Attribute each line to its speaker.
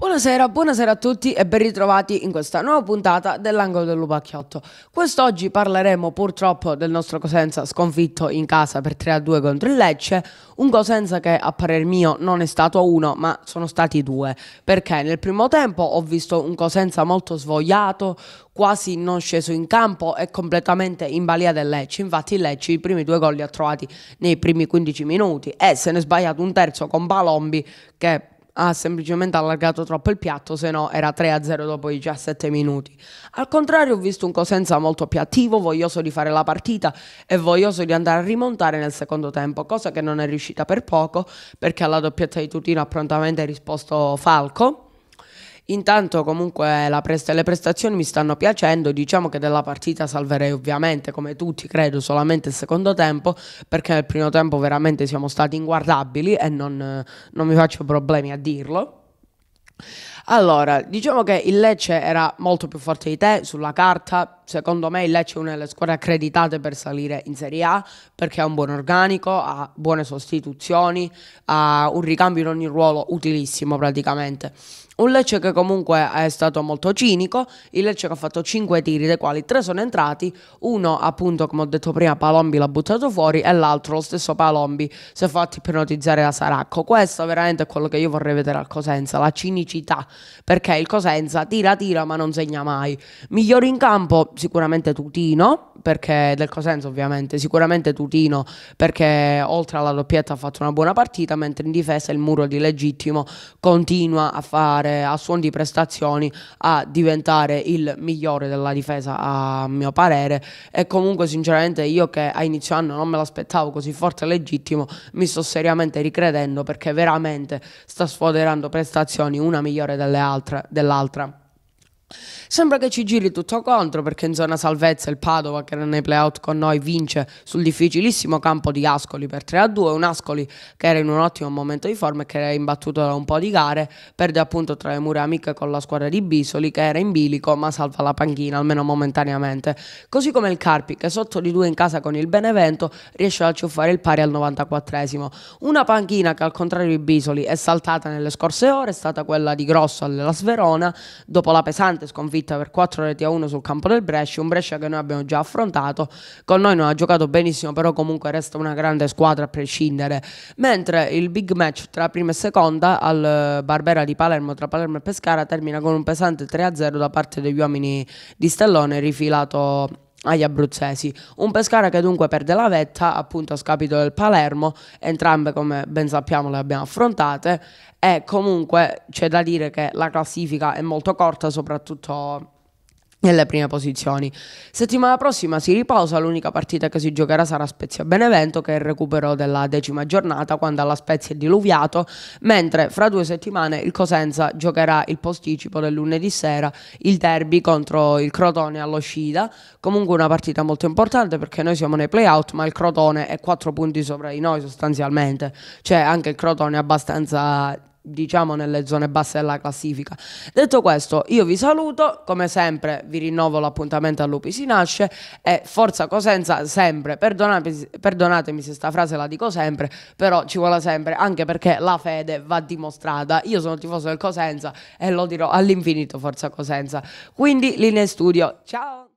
Speaker 1: Buonasera, buonasera a tutti e ben ritrovati in questa nuova puntata dell'Angolo del Lupacchiotto. Quest'oggi parleremo purtroppo del nostro Cosenza sconfitto in casa per 3-2 a contro il Lecce, un Cosenza che a parer mio non è stato uno ma sono stati due, perché nel primo tempo ho visto un Cosenza molto svogliato, quasi non sceso in campo e completamente in balia del Lecce, infatti il Lecce i primi due gol li ha trovati nei primi 15 minuti e se ne è sbagliato un terzo con Palombi che ha semplicemente allargato troppo il piatto, se no era 3-0 dopo i 17 minuti. Al contrario ho visto un Cosenza molto più attivo, voglioso di fare la partita e voglioso di andare a rimontare nel secondo tempo, cosa che non è riuscita per poco perché alla doppietta di Tutino ha prontamente risposto Falco Intanto comunque presta le prestazioni mi stanno piacendo, diciamo che della partita salverei ovviamente come tutti credo solamente il secondo tempo perché nel primo tempo veramente siamo stati inguardabili e non, non mi faccio problemi a dirlo. Allora, diciamo che il Lecce era molto più forte di te sulla carta. Secondo me il Lecce è una delle squadre accreditate per salire in Serie A perché ha un buon organico, ha buone sostituzioni, ha un ricambio in ogni ruolo utilissimo praticamente. Un Lecce che comunque è stato molto cinico, il Lecce che ha fatto 5 tiri, dei quali 3 sono entrati, uno appunto come ho detto prima Palombi l'ha buttato fuori e l'altro lo stesso Palombi si è fatto ipnotizzare da Saracco. Questo veramente è quello che io vorrei vedere al Cosenza, la cinicità, perché il Cosenza tira tira ma non segna mai. Migliore in campo sicuramente Tutino, perché del Cosenza ovviamente, sicuramente Tutino perché oltre alla doppietta ha fatto una buona partita, mentre in difesa il muro di legittimo continua a fare a suon di prestazioni a diventare il migliore della difesa a mio parere e comunque sinceramente io che a inizio anno non me l'aspettavo così forte e legittimo mi sto seriamente ricredendo perché veramente sta sfoderando prestazioni una migliore delle altre, dell'altra. Sembra che ci giri tutto contro perché in zona salvezza il Padova che era nei playout con noi vince sul difficilissimo campo di Ascoli per 3-2, un Ascoli che era in un ottimo momento di forma e che era imbattuto da un po' di gare, perde appunto tra le mura amiche con la squadra di Bisoli che era in bilico ma salva la panchina almeno momentaneamente, così come il Carpi che sotto di due in casa con il Benevento riesce ad acciuffare il pari al 94esimo, una panchina che al contrario di Bisoli è saltata nelle scorse ore è stata quella di Grosso all'Elas Sverona dopo la pesante pesante sconfitta per 4 reti a 1 sul campo del Brescia, un Brescia che noi abbiamo già affrontato, con noi non ha giocato benissimo, però comunque resta una grande squadra a prescindere, mentre il big match tra prima e seconda al eh, Barbera di Palermo tra Palermo e Pescara termina con un pesante 3-0 da parte degli uomini di Stellone rifilato agli abruzzesi. Un Pescara che dunque perde la vetta appunto a scapito del Palermo, entrambe come ben sappiamo le abbiamo affrontate e comunque c'è da dire che la classifica è molto corta soprattutto nelle prime posizioni. Settimana prossima si riposa, l'unica partita che si giocherà sarà Spezia-Benevento che è il recupero della decima giornata quando alla Spezia è diluviato, mentre fra due settimane il Cosenza giocherà il posticipo del lunedì sera, il derby contro il Crotone allo Scida, comunque una partita molto importante perché noi siamo nei playout ma il Crotone è quattro punti sopra di noi sostanzialmente, cioè anche il Crotone è abbastanza diciamo nelle zone basse della classifica. Detto questo, io vi saluto, come sempre vi rinnovo l'appuntamento a Lupi si nasce e forza Cosenza sempre, perdonatemi, perdonatemi se sta frase la dico sempre, però ci vuole sempre, anche perché la fede va dimostrata. Io sono tifoso del Cosenza e lo dirò all'infinito forza Cosenza. Quindi linea studio, ciao!